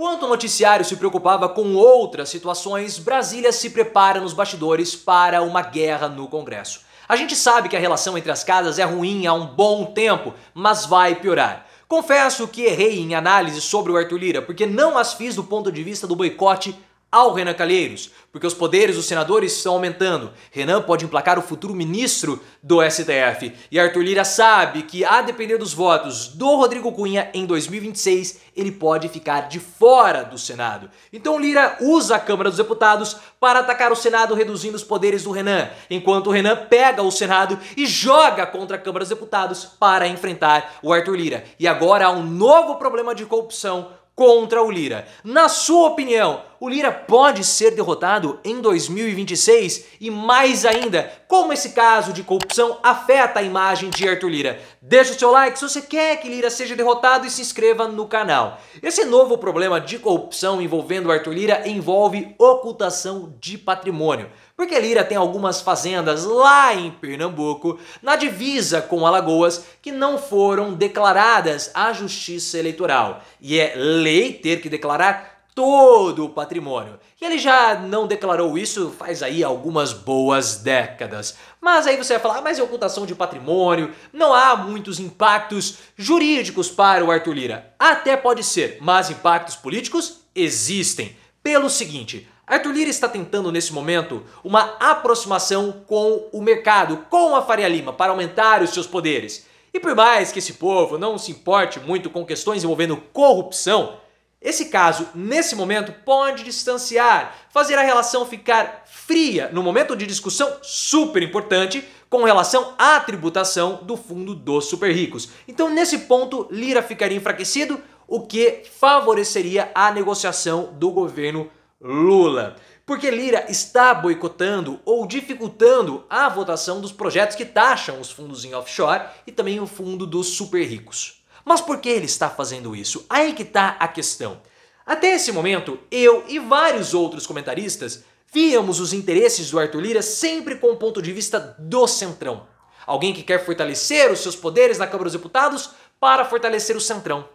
Enquanto o noticiário se preocupava com outras situações, Brasília se prepara nos bastidores para uma guerra no Congresso. A gente sabe que a relação entre as casas é ruim há um bom tempo, mas vai piorar. Confesso que errei em análise sobre o Arthur Lira, porque não as fiz do ponto de vista do boicote ao Renan Calheiros, porque os poderes dos senadores estão aumentando. Renan pode emplacar o futuro ministro do STF. E Arthur Lira sabe que, a depender dos votos do Rodrigo Cunha em 2026, ele pode ficar de fora do Senado. Então Lira usa a Câmara dos Deputados para atacar o Senado, reduzindo os poderes do Renan, enquanto o Renan pega o Senado e joga contra a Câmara dos Deputados para enfrentar o Arthur Lira. E agora há um novo problema de corrupção contra o Lira. Na sua opinião, o Lira pode ser derrotado em 2026 e mais ainda, como esse caso de corrupção afeta a imagem de Arthur Lira. Deixa o seu like se você quer que Lira seja derrotado e se inscreva no canal. Esse novo problema de corrupção envolvendo Arthur Lira envolve ocultação de patrimônio, porque Lira tem algumas fazendas lá em Pernambuco, na divisa com Alagoas, que não foram declaradas à Justiça Eleitoral. E é lei ter que declarar todo o patrimônio. E ele já não declarou isso faz aí algumas boas décadas. Mas aí você vai falar, ah, mas é ocultação de patrimônio, não há muitos impactos jurídicos para o Arthur Lira. Até pode ser, mas impactos políticos existem. Pelo seguinte, Arthur Lira está tentando nesse momento uma aproximação com o mercado, com a Faria Lima, para aumentar os seus poderes. E por mais que esse povo não se importe muito com questões envolvendo corrupção, esse caso, nesse momento, pode distanciar, fazer a relação ficar fria no momento de discussão super importante com relação à tributação do fundo dos super ricos. Então, nesse ponto, Lira ficaria enfraquecido, o que favoreceria a negociação do governo Lula. Porque Lira está boicotando ou dificultando a votação dos projetos que taxam os fundos em offshore e também o fundo dos super ricos. Mas por que ele está fazendo isso? Aí que está a questão. Até esse momento, eu e vários outros comentaristas víamos os interesses do Arthur Lira sempre com o ponto de vista do Centrão. Alguém que quer fortalecer os seus poderes na Câmara dos Deputados para fortalecer o Centrão.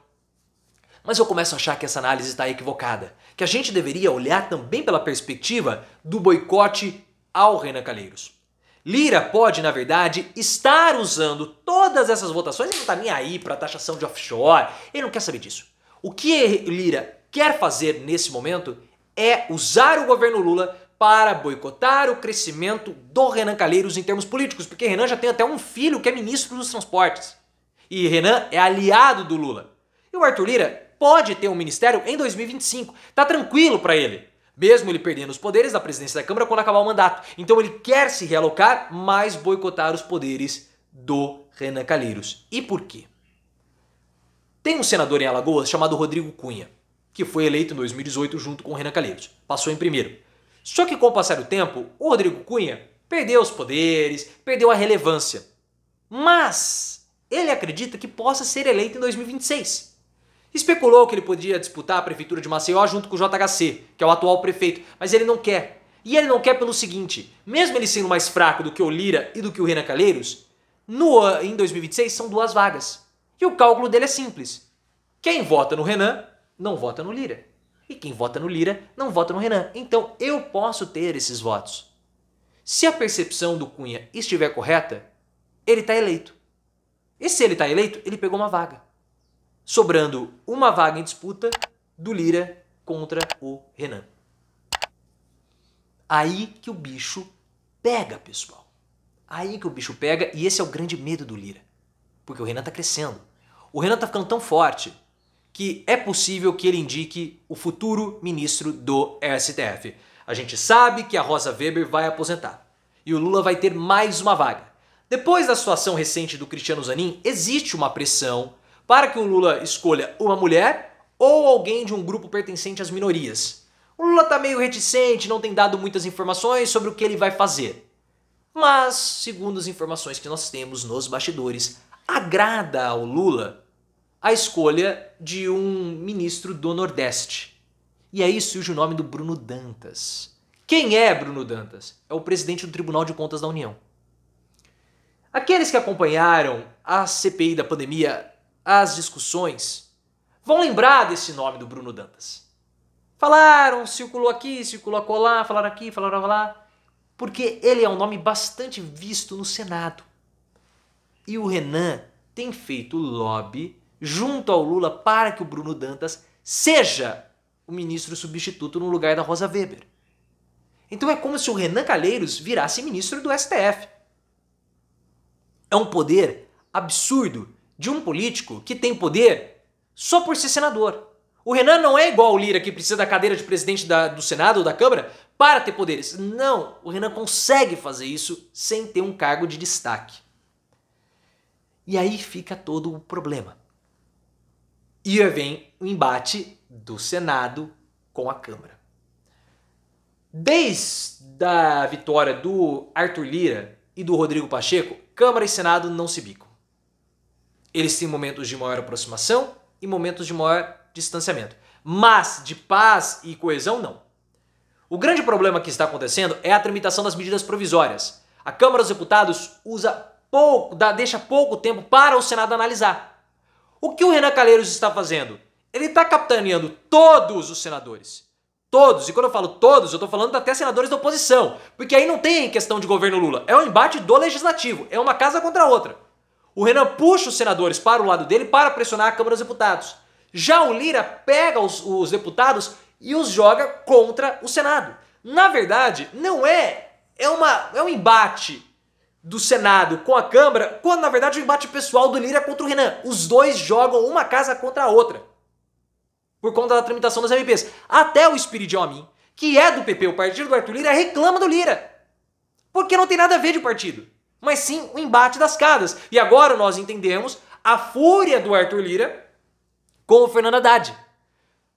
Mas eu começo a achar que essa análise está equivocada, que a gente deveria olhar também pela perspectiva do boicote ao Renan Calheiros. Lira pode, na verdade, estar usando todas essas votações, ele não está nem aí para taxação de offshore, ele não quer saber disso. O que Lira quer fazer nesse momento é usar o governo Lula para boicotar o crescimento do Renan Calheiros em termos políticos, porque Renan já tem até um filho que é ministro dos transportes. E Renan é aliado do Lula. E o Arthur Lira pode ter um ministério em 2025, tá tranquilo para ele mesmo ele perdendo os poderes da presidência da Câmara quando acabar o mandato. Então ele quer se realocar, mas boicotar os poderes do Renan Calheiros. E por quê? Tem um senador em Alagoas chamado Rodrigo Cunha, que foi eleito em 2018 junto com o Renan Calheiros. Passou em primeiro. Só que com o passar do tempo, o Rodrigo Cunha perdeu os poderes, perdeu a relevância. Mas ele acredita que possa ser eleito em 2026. Especulou que ele podia disputar a prefeitura de Maceió junto com o JHC, que é o atual prefeito, mas ele não quer. E ele não quer pelo seguinte: mesmo ele sendo mais fraco do que o Lira e do que o Renan Calheiros, no, em 2026 são duas vagas. E o cálculo dele é simples: quem vota no Renan não vota no Lira. E quem vota no Lira não vota no Renan. Então eu posso ter esses votos. Se a percepção do Cunha estiver correta, ele está eleito. E se ele está eleito, ele pegou uma vaga sobrando uma vaga em disputa do Lira contra o Renan. Aí que o bicho pega, pessoal. Aí que o bicho pega, e esse é o grande medo do Lira. Porque o Renan tá crescendo. O Renan tá ficando tão forte que é possível que ele indique o futuro ministro do STF. A gente sabe que a Rosa Weber vai aposentar. E o Lula vai ter mais uma vaga. Depois da situação recente do Cristiano Zanin, existe uma pressão para que o Lula escolha uma mulher ou alguém de um grupo pertencente às minorias. O Lula está meio reticente, não tem dado muitas informações sobre o que ele vai fazer. Mas, segundo as informações que nós temos nos bastidores, agrada ao Lula a escolha de um ministro do Nordeste. E aí surge o nome do Bruno Dantas. Quem é Bruno Dantas? É o presidente do Tribunal de Contas da União. Aqueles que acompanharam a CPI da pandemia às discussões, vão lembrar desse nome do Bruno Dantas. Falaram, circulou aqui, circulou acolá, falaram aqui, falaram lá, porque ele é um nome bastante visto no Senado. E o Renan tem feito lobby junto ao Lula para que o Bruno Dantas seja o ministro substituto no lugar da Rosa Weber. Então é como se o Renan Calheiros virasse ministro do STF. É um poder absurdo de um político que tem poder só por ser senador. O Renan não é igual o Lira, que precisa da cadeira de presidente da, do Senado ou da Câmara para ter poderes. Não, o Renan consegue fazer isso sem ter um cargo de destaque. E aí fica todo o problema. E vem o embate do Senado com a Câmara. Desde a vitória do Arthur Lira e do Rodrigo Pacheco, Câmara e Senado não se bicam. Eles têm momentos de maior aproximação e momentos de maior distanciamento. Mas de paz e coesão, não. O grande problema que está acontecendo é a tramitação das medidas provisórias. A Câmara dos Deputados usa pouco, dá, deixa pouco tempo para o Senado analisar. O que o Renan Calheiros está fazendo? Ele está capitaneando todos os senadores. Todos, e quando eu falo todos, eu estou falando até senadores da oposição. Porque aí não tem questão de governo Lula. É um embate do legislativo, é uma casa contra a outra. O Renan puxa os senadores para o lado dele para pressionar a Câmara dos Deputados. Já o Lira pega os, os deputados e os joga contra o Senado. Na verdade, não é. É, uma, é um embate do Senado com a Câmara, quando na verdade o é embate pessoal do Lira contra o Renan. Os dois jogam uma casa contra a outra. Por conta da tramitação das MPs. Até o Espírito Homem, que é do PP, o partido do Arthur Lira, reclama do Lira. Porque não tem nada a ver de partido mas sim o embate das casas. E agora nós entendemos a fúria do Arthur Lira com o Fernando Haddad.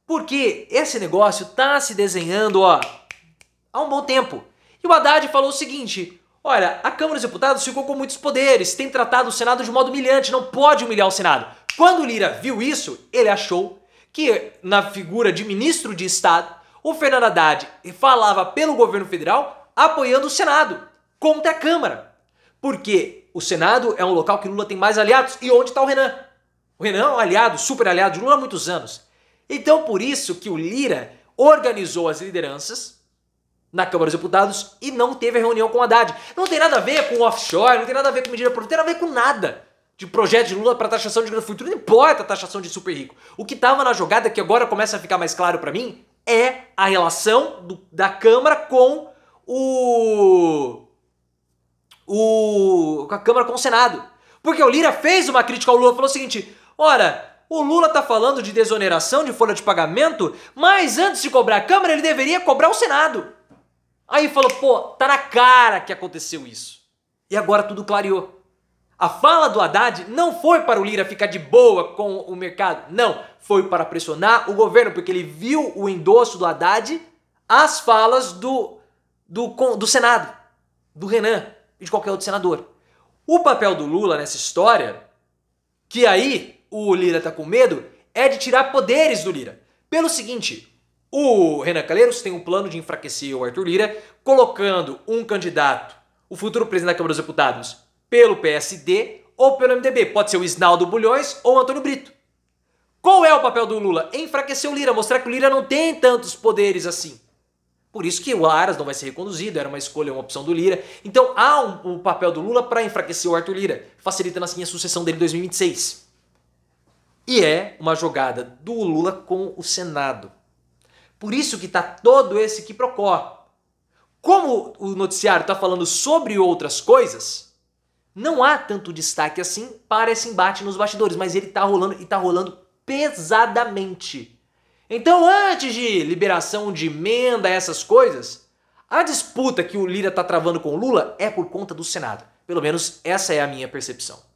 Porque esse negócio tá se desenhando, ó, há um bom tempo. E o Haddad falou o seguinte: olha, a Câmara dos Deputados ficou com muitos poderes, tem tratado o Senado de modo humilhante, não pode humilhar o Senado. Quando o Lira viu isso, ele achou que, na figura de ministro de Estado, o Fernando Haddad falava pelo governo federal apoiando o Senado contra a Câmara. Porque o Senado é um local que Lula tem mais aliados. E onde está o Renan? O Renan é um aliado, super aliado de Lula há muitos anos. Então, por isso que o Lira organizou as lideranças na Câmara dos Deputados e não teve a reunião com Haddad. Não tem nada a ver com offshore, não tem nada a ver com medida protetiva, não tem nada a ver com nada de projeto de Lula para taxação de grande futuro, não importa a taxação de super rico. O que estava na jogada, que agora começa a ficar mais claro para mim, é a relação do, da Câmara com o o, com a Câmara com o Senado. Porque o Lira fez uma crítica ao Lula, falou o seguinte: ora, o Lula tá falando de desoneração de folha de pagamento, mas antes de cobrar a Câmara, ele deveria cobrar o Senado. Aí falou, pô, tá na cara que aconteceu isso. E agora tudo clareou. A fala do Haddad não foi para o Lira ficar de boa com o mercado, não. Foi para pressionar o governo, porque ele viu o endosso do Haddad às falas do, do, do Senado, do Renan e de qualquer outro senador. O papel do Lula nessa história, que aí o Lira tá com medo, é de tirar poderes do Lira. Pelo seguinte, o Renan Calheiros tem um plano de enfraquecer o Arthur Lira, colocando um candidato, o futuro presidente da Câmara dos Deputados, pelo PSD ou pelo MDB. Pode ser o Isnaldo Bulhões ou o Antônio Brito. Qual é o papel do Lula? Enfraquecer o Lira, mostrar que o Lira não tem tantos poderes assim. Por isso que o Aras não vai ser reconduzido, era uma escolha, uma opção do Lira. Então há um, um papel do Lula para enfraquecer o Arthur Lira, facilitando assim a sucessão dele em 2026. E é uma jogada do Lula com o Senado. Por isso que está todo esse quiprocó. Como o noticiário está falando sobre outras coisas, não há tanto destaque assim para esse embate nos bastidores, mas ele está rolando e está rolando pesadamente. Então, antes de liberação de emenda, essas coisas, a disputa que o Lira está travando com o Lula é por conta do Senado. Pelo menos essa é a minha percepção.